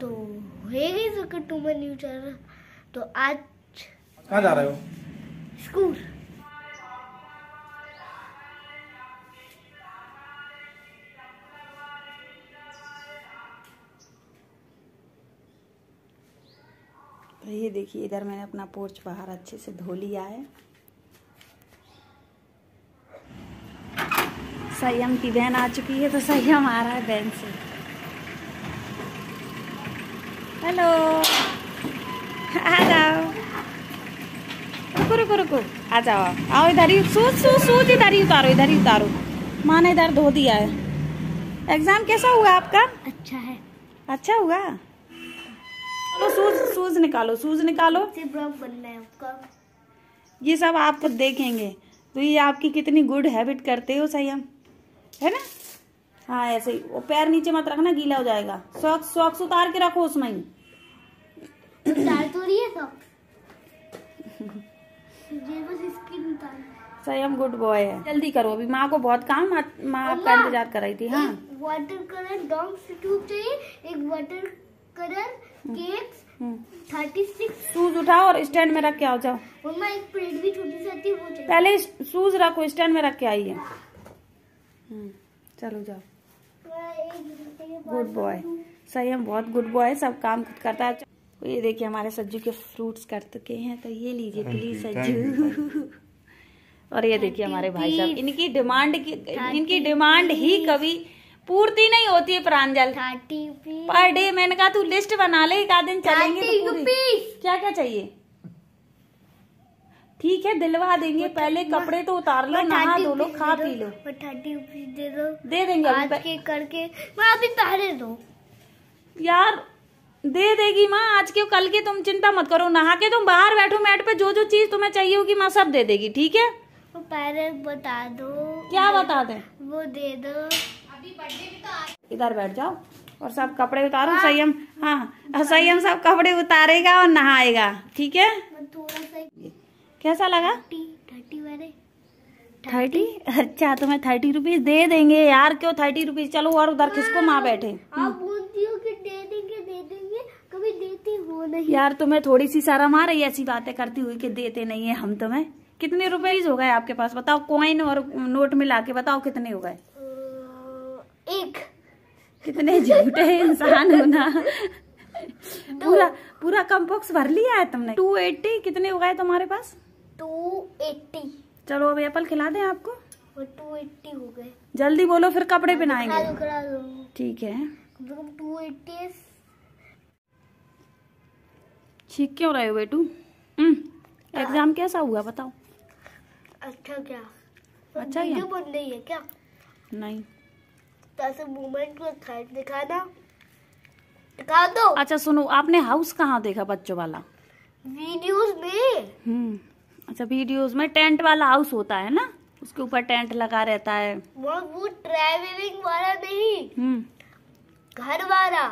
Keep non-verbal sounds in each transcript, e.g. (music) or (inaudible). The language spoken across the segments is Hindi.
तो है गई टू मैं न्यू चैनल तो आज कहाँ जा रहे हो स्कूल तो ये देखिए इधर मैंने अपना पोर्च बाहर अच्छे से धो लिया है संयम की बहन आ चुकी है तो संयम आ रहा है बहन से हेलो आ जाओ रुको रुको रुको आ जाओ आओ इधर ही सूझ सूझ सूझ इधर ही उतारो इधर ही उतारो माँ ने इधर धो दिया है एग्जाम कैसा हुआ आपका अच्छा है अच्छा हुआ तो सूज सूज निकालो सूज निकालो बनना है आपका ये सब आप खुद देखेंगे तो ये आपकी कितनी गुड हैबिट करते हो सही हम है ना हाँ ऐसे ही वो पैर नीचे मत रखना गीला हो जाएगा सॉक्स सॉक्स उतार के रखो उसमें ही तो (laughs) सही हम गुड बॉय है जल्दी करो अभी माँ को बहुत काम माँ आपका इंतजार कर रही थी हाँ वाटर कलर डॉग्स ट्यूब चाहिए एक water colour cakes thirty six shoes उठाओ और स्टैंड में रख के आओ जाओ मम्मा एक प्लेट भी छोटी सी आती है पहले शूज रखो स्टैंड में रख के आइए हम्म, चलो जाओ गुड बॉय हम बहुत गुड बॉय सब काम खुद करता है तो ये देखिए हमारे सज्जू के फ्रूट्स कर चुके हैं तो ये लीजिए प्लीज सज्जू और ये देखिए हमारे भाई साहब इनकी डिमांड की इनकी डिमांड ही कभी पूर्ति नहीं होती है प्रांजल पर डे मैंने कहा तू लिस्ट बना ले एक आध दिन चलेंगे तो क्या क्या चाहिए ठीक है दिलवा देंगे पहले कपड़े तो उतार लो नहा धो लो खा पी लो थर्टी रुपीज दे दो दे देंगे आज के करके मैं अभी पहले दो यार दे देगी माँ आज के कल के तुम चिंता मत करो नहा के तुम बाहर बैठो मैट पे जो जो चीज तुम्हें चाहिए होगी माँ सब दे देगी ठीक है वो पहले बता दो क्या बता दे वो दे दो अभी बर्थडे भी तो इधर बैठ जाओ और सब कपड़े उतारो हाँ। संयम हाँ संयम सब कपड़े उतारेगा और नहाएगा ठीक है थोड़ा सा कैसा लगा थर्टी वाले थर्टी अच्छा तो मैं थर्टी रुपीज दे देंगे यार क्यों थर्टी रुपीज चलो और उधर हाँ, किसको माँ बैठे कभी देती यार तुम्हें तो थोड़ी सी सारा मार रही ऐसी बातें करती हुई कि देते नहीं है हम तुम्हें तो कितने रुपीज हो गए आपके पास बताओ कॉइन और नोट मिला के बताओ कितने हो गए एक कितने झूठे इंसान ना (laughs) पूरा पूरा कम्पोक्स भर लिया है तुमने टू एट्टी कितने हो गए तुम्हारे पास 280 चलो अब एप्पल खिला दें आपको टू एट्टी हो गए जल्दी बोलो फिर कपड़े पहनाएंगे ठीक है टू एट्टी ठीक क्यों रहे हो बेटू हम्म, एग्जाम कैसा हुआ बताओ अच्छा क्या अच्छा वीडियो बन रही है क्या नहीं तो मूवमेंट दिखाना दिखा दो अच्छा सुनो आपने हाउस कहाँ देखा बच्चों वाला वीडियोस में हम्म अच्छा वीडियोस में टेंट वाला हाउस होता है ना उसके ऊपर टेंट लगा रहता है वो वो ट्रैवलिंग वाला नहीं हम्म। घर वाला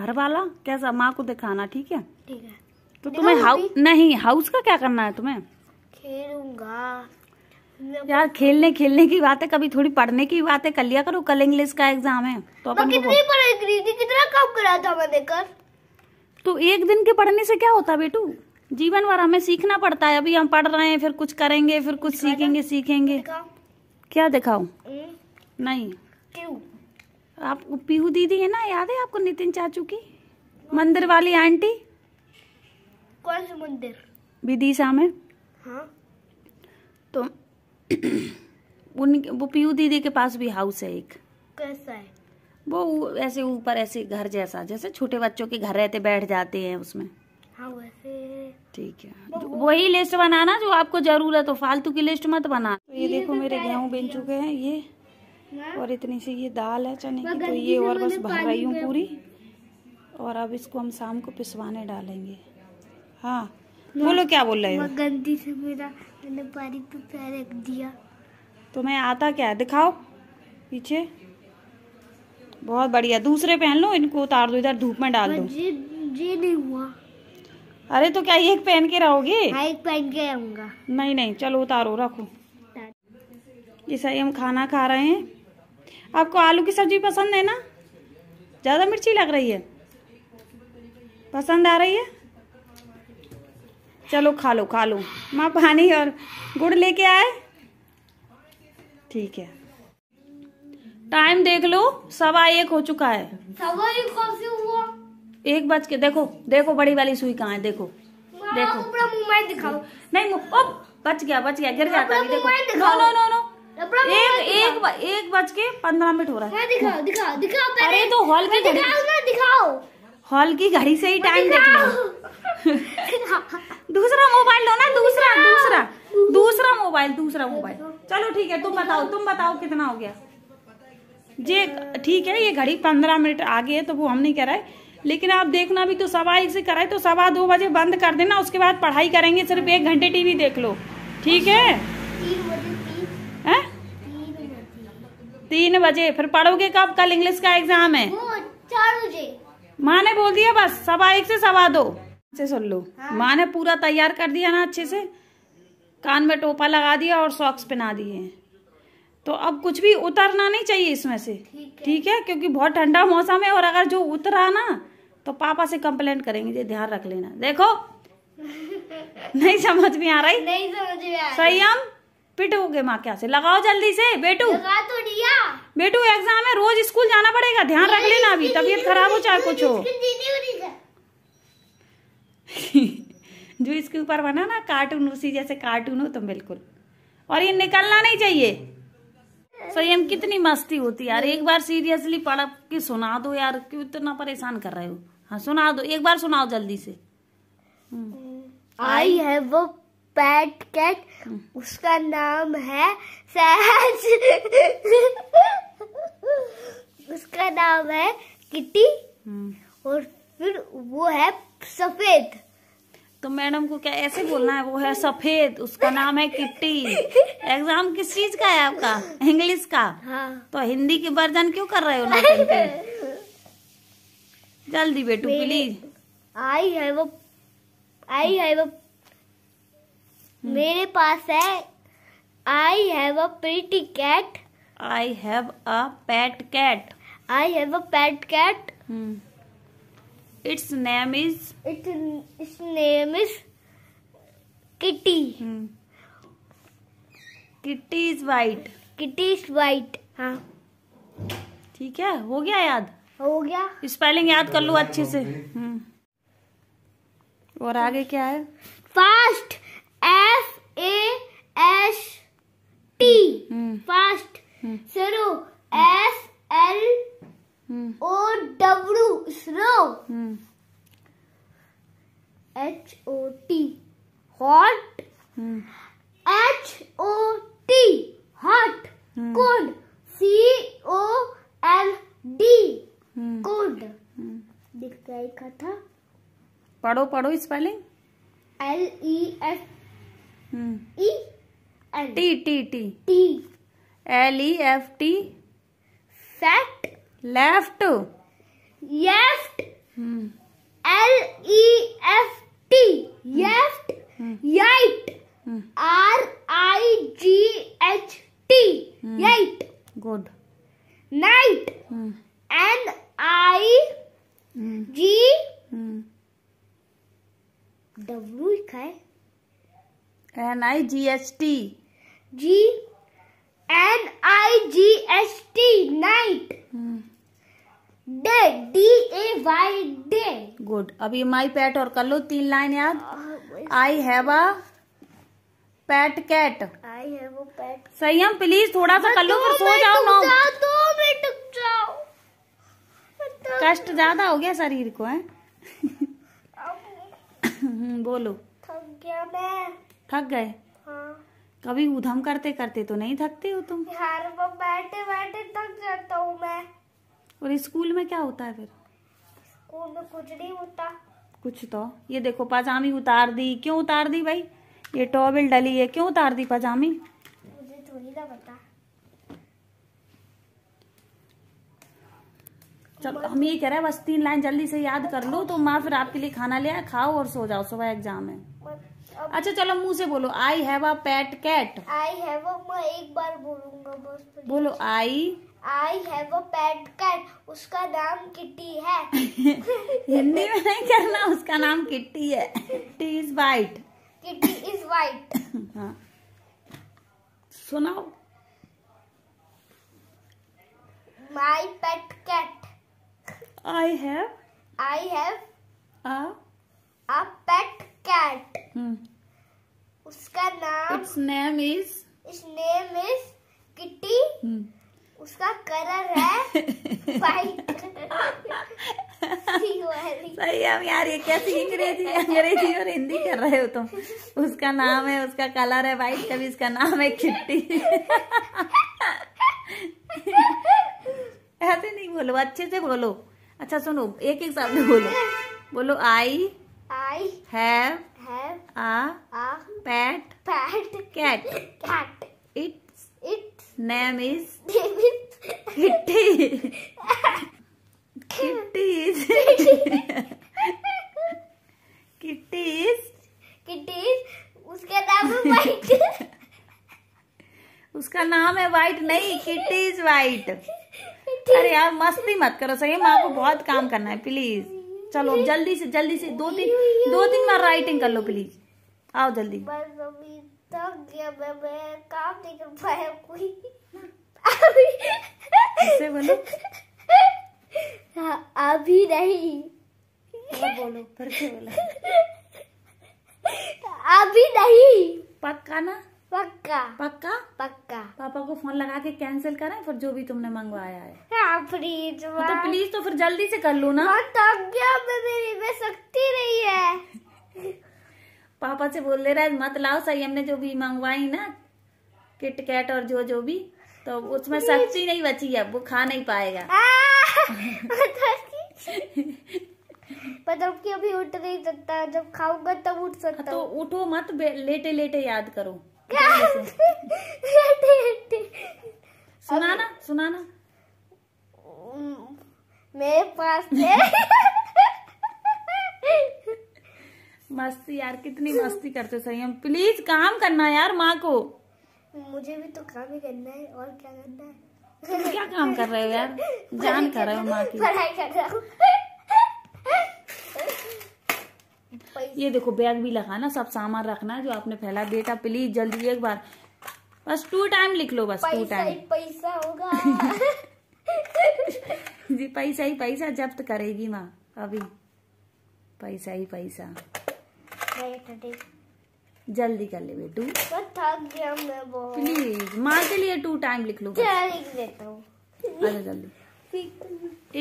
घर वाला कैसा माँ को दिखाना ठीक है ठीक है तो तुम्हें हाउस नहीं हाउस का क्या करना है तुम्हें खेलूंगा मतलब यार खेलने खेलने की बात है कभी थोड़ी पढ़ने की बात है कर लिया करो कल इंग्लिश का एग्जाम है तो अपन कितनी पढ़ाई करी थी कितना काम करा था मैंने कर तो एक दिन के पढ़ने से क्या होता बेटू जीवन भर हमें सीखना पड़ता है अभी हम पढ़ रहे हैं फिर कुछ करेंगे फिर कुछ सीखेंगे सीखेंगे क्या दिखाऊं हम्म। नहीं आप पीहू दीदी है ना याद है आपको नितिन चाचू की मंदिर वाली आंटी कौन सा मंदिर विदिशा में हाँ तो (clears throat) उन वो पीहू दीदी के पास भी हाउस है एक कैसा है वो ऐसे ऊपर ऐसे घर जैसा जैसे छोटे बच्चों के घर रहते बैठ जाते हैं उसमें हाँ, ठीक है वही लिस्ट बनाना जो आपको जरूरत हो फालतू की लिस्ट मत बना तो ये देखो तो मेरे गेहूँ बिन चुके हैं ये हाँ? और इतनी सी ये दाल है चने की तो ये और बस भर रही हूँ पूरी और अब इसको हम शाम को पिसवाने डालेंगे हाँ बोलो क्या बोल रहे हो गंदी से मेरा मैंने पानी पे पैर रख दिया तो मैं आता क्या है दिखाओ पीछे बहुत बढ़िया दूसरे पहन लो इनको उतार दो इधर धूप में डाल दो जी, जी नहीं हुआ अरे तो क्या एक पहन के रहोगे हाँ, एक पहन के रहूंगा नहीं नहीं चलो उतारो रखो जैसा हम खाना खा रहे हैं आपको आलू की सब्जी पसंद है ना ज़्यादा मिर्ची लग रही है पसंद आ रही है चलो खा लो खा लो माँ पानी और गुड़ लेके आए ठीक है टाइम देख लो सवा एक हो चुका है सवा एक हुआ एक बज के देखो देखो बड़ी वाली सुई कहाँ है देखो देखो मोबाइल दिखाओ नहीं ओ बच गया बच गया गिर जाता है देखो नो नो नो नो एक एक एक बज के पंद्रह मिनट हो रहा है दिखाओ दिखाओ दिखाओ अरे तो हॉल की घड़ी दिखाओ हॉल की घड़ी से ही टाइम देख लो दूसरा मोबाइल लो ना दूसरा दूसरा दूसरा मोबाइल दूसरा मोबाइल चलो ठीक है तुम बताओ तुम बताओ कितना हो गया जे ठीक है ये घड़ी पंद्रह मिनट आगे है तो वो हम नहीं कह रहे है लेकिन आप देखना भी तो सवा एक से कराए तो सवा दो बजे बंद कर देना उसके बाद पढ़ाई करेंगे सिर्फ एक घंटे टीवी देख लो ठीक है तीन बजे फिर पढ़ोगे कब कल इंग्लिश का एग्जाम है माँ ने बोल दिया बस सवा एक से सवा दो से सुन लो हाँ। माँ ने पूरा तैयार कर दिया ना अच्छे से कान में टोपा लगा दिया और सॉक्स पहना दिए तो अब कुछ भी उतरना नहीं चाहिए इसमें से ठीक है, ठीक है? क्योंकि बहुत ठंडा मौसम है और अगर जो उतरा ना तो पापा से कंप्लेंट करेंगे ध्यान रख लेना देखो नहीं समझ में आ रही नहीं समझ में आ रही संयम पिटोगे माँ क्या से लगाओ जल्दी से बेटू लगा तो दिया बेटू एग्जाम है रोज स्कूल जाना पड़ेगा ध्यान रख लेना अभी तबीयत खराब हो चाहे कुछ हो (laughs) जो इसके ऊपर बना ना कार्टून उसी जैसे कार्टून हो तुम तो बिल्कुल और ये निकलना नहीं चाहिए संयम कितनी मस्ती होती यार एक बार सीरियसली पढ़ के सुना दो यार क्यों इतना परेशान कर रहे हो हाँ सुना दो तो, एक बार सुनाओ जल्दी से आई है वो पैट कैट हम्म। उसका नाम है सहज उसका नाम है किटी हम्म। और फिर वो है सफेद तो मैडम को क्या ऐसे बोलना है वो है सफेद उसका नाम है किट्टी एग्जाम किस चीज का है आपका इंग्लिश का हाँ। तो हिंदी के वर्जन क्यों कर रहे हो ना (laughs) जल्दी बेटू प्लीज आई है वो आई है वो हम्म। मेरे पास है आई है वो pretty cat I have a pet cat I have a pet cat its name is it its name is Kitty Kitty is white Kitty is white हाँ ठीक है हो गया याद हाँ हो गया स्पेलिंग याद कर लो अच्छे से हम्म। और आगे क्या है fast F A S T fast slow S L O W slow H O T hot H O T hot cold C O L D good hmm. Hmm. दिख का था पढ़ो पढ़ो spelling L E F E L T T T T L E F T fact left left L E F T left right R I G H T right good night and I ji W लिखा है N I G S T G N I G S T night day D A Y day good अभी माई पैट और कर लो तीन लाइन याद I have a pet cat I have a pet सही हम प्लीज थोड़ा सा हाँ, कर लो फिर सो जाओ नौ कष्ट ज्यादा हो गया शरीर को है हम्म, बोलो थक गया मैं थक गए हाँ। कभी उधम करते करते तो नहीं थकते हो तुम यार वो बैठे बैठे थक जाता हूँ मैं और स्कूल में क्या होता है फिर स्कूल में कुछ नहीं होता कुछ तो ये देखो पजामी उतार दी क्यों उतार दी भाई ये टॉवल डली है क्यों उतार दी पजामी मुझे थोड़ी ना पता चलो हम ये कह रहे हैं बस तीन लाइन जल्दी से याद कर लो तो माँ फिर आपके लिए खाना ले आए खाओ और सो जाओ सुबह एग्जाम है अच्छा चलो मुंह से बोलो I have a pet cat I have मैं एक बार बोलूंगा बस बोलो I I have a pet cat उसका नाम किट्टी है (laughs) हिंदी में नहीं करना उसका नाम किट्टी है Kitty is white Kitty is white सुनाओ my pet cat I have. I have. A. A pet cat. Hmm. उसका नाम. Its name is. Its name is Kitty. Hmm. उसका कलर (laughs) है white. सही हम यार ये क्या सीख रहे थे अंग्रेजी और हिंदी कर रहे हो तुम उसका नाम है उसका कलर है वाइट कभी इसका नाम है किट्टी (laughs) ऐसे नहीं बोलो अच्छे से बोलो अच्छा सुनो एक एक साथ में बोलो बोलो I I have pet pet cat cat its its name is name is Kitty Kitty is Kitty is Kitty is उसके नाम है वाइट उसका नाम है वाइट (laughs) नहीं किट्टी इज वाइट अरे यार मस्ती मत करो सही माँ को बहुत काम करना है प्लीज चलो जल्दी से जल्दी से दो तीन दो तीन बार राइटिंग कर लो प्लीज आओ जल्दी बोलो हाँ, अभी नहीं बोलो फिर से बोलो अभी नहीं पक्का ना पक्का पक्का पक्का पापा को फोन लगा के कैंसिल करें फिर जो भी तुमने मंगवाया है प्लीज हाँ, तो प्लीज तो, तो फिर जल्दी से कर लो ना तब मेरी सकती रही है (laughs) पापा से बोल दे रहा है मत लाओ सही हमने जो भी मंगवाई ना किट कैट और जो जो भी तो उसमें सख्ती नहीं बची है वो खा नहीं पाएगा (laughs) तो अभी उठ नहीं सकता जब खाऊंगा तब उठ सकता हाँ, तो उठो मत लेटे लेटे याद करो सुनाना सुनाना मेरे पास मस्ती यार कितनी मस्ती करते सही हम प्लीज काम करना यार माँ को मुझे भी तो काम ही करना है और क्या करना है क्या काम कर रहे हो यार जान कर रहे हो माँ की पढ़ाई कर रहा हूँ ये देखो बैग भी लगाना सब सामान रखना जो आपने फैला बेटा प्लीज जल्दी एक बार बस टू टाइम लिख लो बस टू टाइम पैसा होगा (laughs) जी पैसा ही पैसा जब्त करेगी माँ अभी पैसा ही पैसा जल्दी कर ले बेटू प्लीज माँ के लिए टू टाइम लिख लो लिख देता हूँ जल्दी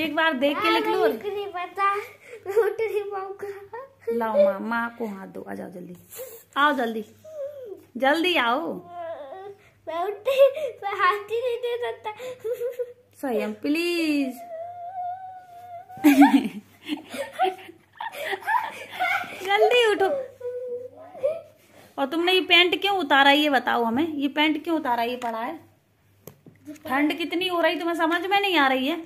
एक बार देख के लिख लो पता लाओ माँ माँ को हाथ दो आ जाओ जल्दी आओ जल्दी जल्दी आओ मैं स्वयं प्लीज जल्दी उठो और तुमने ये पैंट क्यों उतारा ये बताओ हमें ये पैंट क्यों उतारा ये पड़ा है ठंड कितनी हो रही तुम्हें समझ में नहीं आ रही है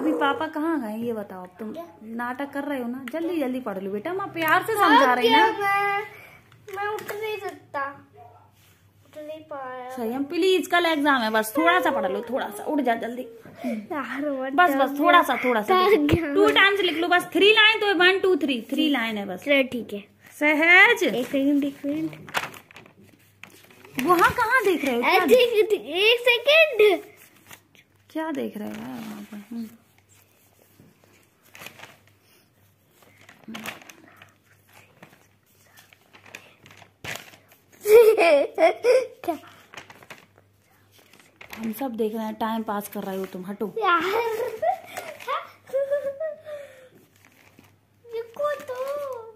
अभी पापा कहाँ गए ये बताओ अब तुम नाटक कर रहे हो ना जल्दी जल्दी पढ़ लो बेटा मैं प्यार से समझा रही हूँ मैं उठ नहीं सकता प्लीज कल एग्जाम है बस थोड़ा सा पढ़ लो थोड़ा सा उठ जा जल्दी बस बस थोड़ा सा थोड़ा सा टू टाइम्स लिख लो बस थ्री लाइन तो one two three three line है बस ठीक है सहज एक सेकंड एक सेकंड वहाँ कहाँ देख रहे हो एक सेकंड क्या देख रहे हो क्या हम सब देख रहे हैं टाइम पास कर रहे हो तुम हटो तो।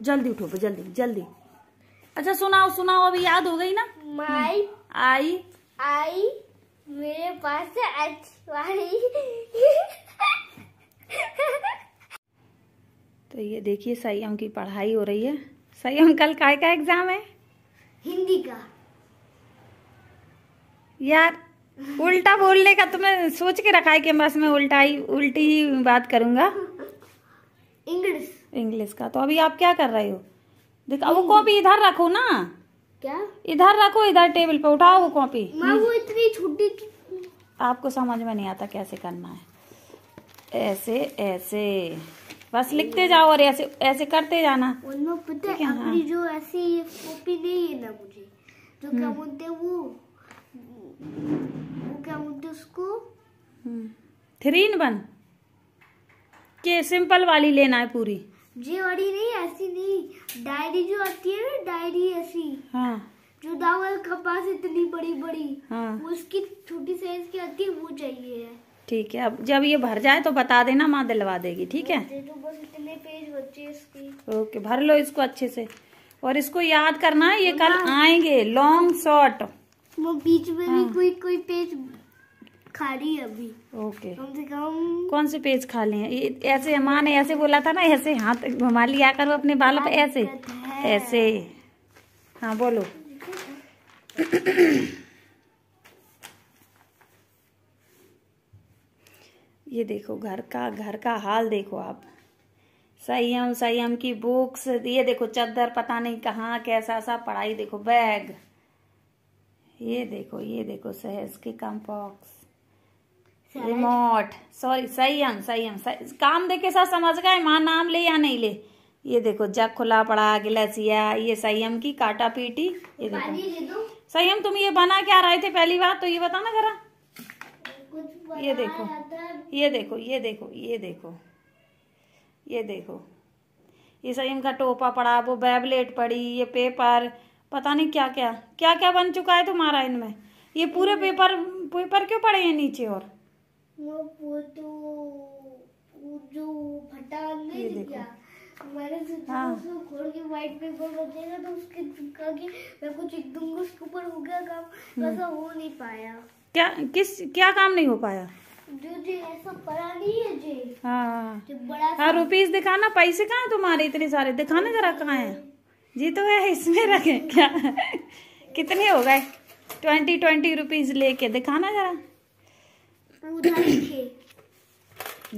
जल्दी उठो जल्दी जल्दी अच्छा सुनाओ सुनाओ अभी याद हो गई ना माई आई आई मेरे पास अच्छी तो ये देखिए सयम की पढ़ाई हो रही है सयम कल का एग्जाम है हिंदी का यार उल्टा बोलने का तुमने तो सोच के रखा है कि बस मैं उल्टा ही उल्टी ही बात करूंगा इंग्लिश इंग्लिश का तो अभी आप क्या कर रहे हो देखो वो कॉपी इधर रखो ना क्या इधर रखो इधर टेबल पे उठाओ वो कॉपी वो इतनी छोटी आपको समझ में नहीं आता कैसे करना है ऐसे ऐसे बस लिखते जाओ और ऐसे ऐसे करते जाना पता है हाँ। जो ऐसी कॉपी नहीं है ना मुझे जो क्या हम्म। बोलते हैं वो क्या बोलते उसको थ्री इन वन के सिंपल वाली लेना है पूरी जी वाली नहीं ऐसी नहीं डायरी जो आती है ना डायरी ऐसी हाँ जो दावल कपास इतनी बड़ी बड़ी हाँ उसकी छोटी साइज की आती है वो चाहिए ठीक है अब जब ये भर जाए तो बता देना माँ दिलवा देगी ठीक है तो बस इतने पेज बचे इसके ओके भर लो इसको अच्छे से और इसको याद करना है ये हाँ। कल आएंगे लॉन्ग शॉर्ट वो बीच में हाँ। भी कोई कोई पेज खाली अभी ओके कम से कम कौन से पेज खाली हैं ऐसे माँ ने ऐसे बोला था ना ऐसे हाथ घुमा लिया करो अपने बालों पे ऐसे ऐसे हाँ बोलो ये देखो घर का घर का हाल देखो आप संयम संयम की बुक्स ये देखो चद्दर पता नहीं कहाँ कैसा सा पढ़ाई देखो बैग ये देखो ये देखो सहज के पॉक्स रिमोट सॉरी संयम संयम काम देखे साथ समझ गए माँ नाम ले या नहीं ले ये देखो जग खुला पड़ा गिलसिया ये संयम की काटा पीटी ये देखो संयम तुम ये बना क्या रहे थे पहली बार तो ये बताना जरा ये देखो ये देखो ये देखो ये देखो ये देखो ये संयम का टोपा पड़ा वो बैबलेट पड़ी ये पेपर पता नहीं क्या क्या क्या क्या बन चुका है तुम्हारा इनमें ये पूरे पेपर पेपर क्यों पड़े हैं नीचे और वो तो जो फटा ये देखो मैंने हाँ। खोल के पेपर तो उसके चिपका के मैं कुछ एक दूंगा उसके ऊपर हो गया काम हम्म। हो नहीं पाया क्या किस क्या काम नहीं हो पाया जो जो ऐसा पड़ा नहीं है जे हाँ हाँ रुपीज दिखाना पैसे कहाँ है तुम्हारे इतने सारे दिखाना जरा कहाँ है जी तो वह इसमें रखें क्या कितने हो गए ट्वेंटी ट्वेंटी रुपीज लेके दिखाना जरा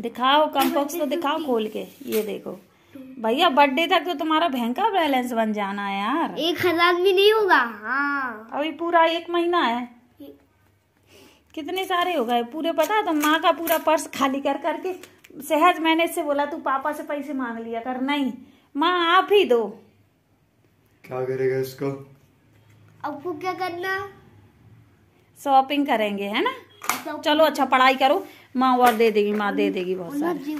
दिखाओ कम बॉक्स तो दिखाओ खोल के ये देखो भैया बर्थडे तक तो तुम्हारा भयंकर का बैलेंस बन जाना है यार एक हजार भी नहीं होगा हाँ अभी पूरा एक महीना है कितने सारे हो गए पूरे पता तो माँ का पूरा पर्स खाली कर करके सहज मैंने इससे बोला तू पापा से पैसे मांग लिया कर नहीं माँ आप ही दो क्या करेगा इसको आपको क्या करना शॉपिंग करेंगे है ना अच्छा, चलो अच्छा पढ़ाई करो माँ और दे देगी माँ दे देगी बहुत सारे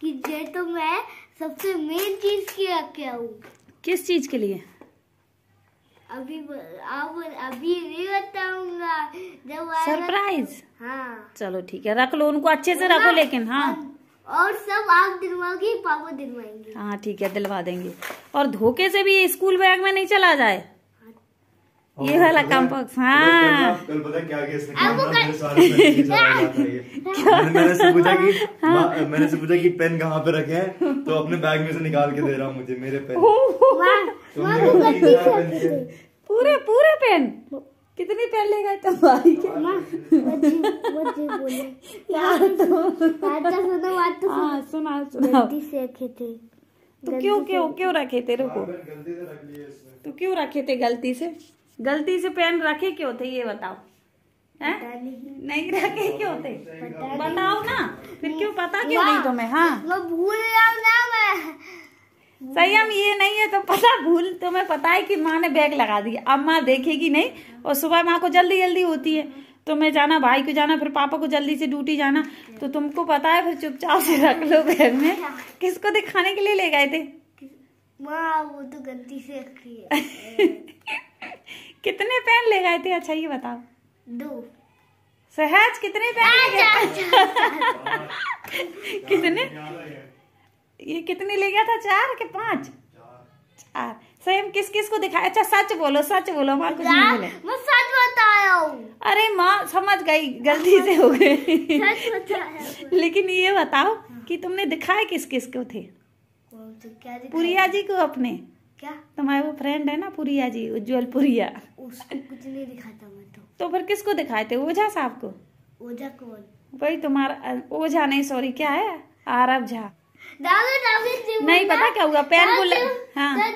कि ये तो मैं सबसे मेन चीज किया क्या हूँ किस चीज के लिए अभी आप अभी नहीं बताऊंगा जब सरप्राइज हाँ चलो ठीक है रख लो उनको अच्छे से रखो लेकिन हाँ, हाँ। और सब आप दिलवाओगे पापा दिलवाएंगे हाँ ठीक है दिलवा देंगे और धोखे से भी स्कूल बैग में नहीं चला जाए ये वाला कॉम्पॉक्स हाँ कल पता क्या (laughs) मैंने से पूछा कि हाँ। मैंने से पूछा कि पेन कहाँ पे रखे हैं तो अपने बैग में से निकाल के दे रहा हूँ मुझे मेरे पेन तो पूरे पूरे पेन कितनी पहले गए तुम्हारी के (laughs) (laughs) यार तो- तो तो हाँ सुना सुना से रखे थे तो क्यों क्यों क्यों रखे थे रुको तो क्यों रखे थे गलती से गलती से पेन रखे क्यों थे ये बताओ हैं नहीं रखे क्यों थे बताओ ना फिर क्यों पता क्यों नहीं तुम्हें हाँ भूल जाऊ ना मैं संयम ये नहीं है तो पता भूल तुम्हें पता है कि माँ ने बैग लगा दिया अब माँ देखेगी नहीं और सुबह माँ को जल्दी जल्दी होती है मैं जाना भाई को जाना फिर पापा को जल्दी से ड्यूटी जाना तो तुमको पता है फिर चुपचाप से रख लो बैग में किसको दिखाने के लिए ले गए थे वो तो गलती से है कितने पेन ले गए थे अच्छा ये बताओ दो सहज कितने पेन ले गए अच्छा, अच्छा, अच्छा। कितने ये कितने ले गया था चार के पांच चार सेम किस किस को दिखाया अच्छा सच बोलो सच बोलो माँ कुछ नहीं बोले मैं सच बताया हूँ अरे माँ समझ गई गलती से हो गई लेकिन ये बताओ कि तुमने दिखाए किस किस को थे पुरिया जी को अपने क्या तुम्हारे वो फ्रेंड है ना पुरिया जी उज्जवल पुरिया उसको कुछ नहीं दिखाता मैं तो तो फिर किसको दिखाए थे ओझा साहब को ओझा कौन वही तुम्हारा ओझा नहीं सॉरी क्या है आरब झा नहीं पता क्या हुआ पैर बोला हाँ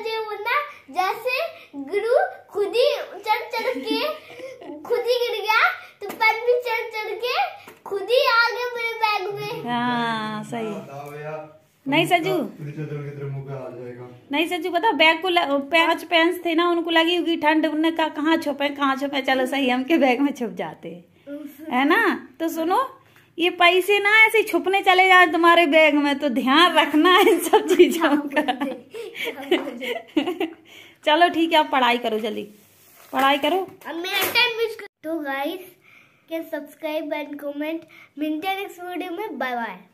जैसे गुरु खुद ही चढ़ चढ़ के खुद ही गिर गया तो पैर भी चढ़ चढ़ के खुद ही आ गया मेरे बैग में हाँ सही हाँ, नहीं सजू हाँ, नहीं सजू पता बैग को पांच पैंस थे ना उनको लगी होगी ठंड उन्होंने कहा कहाँ छुपे कहाँ छुपे चलो सही हम के बैग में छुप जाते है ना तो सुनो ये पैसे ना ऐसे छुपने चले जाए तुम्हारे बैग में तो ध्यान रखना है इन सब (laughs) चीजों का चलो ठीक है आप पढ़ाई करो जल्दी पढ़ाई करो तो गाइस के सब्सक्राइब एंड कमेंट मिलते हैं नेक्स्ट वीडियो में बाय बाय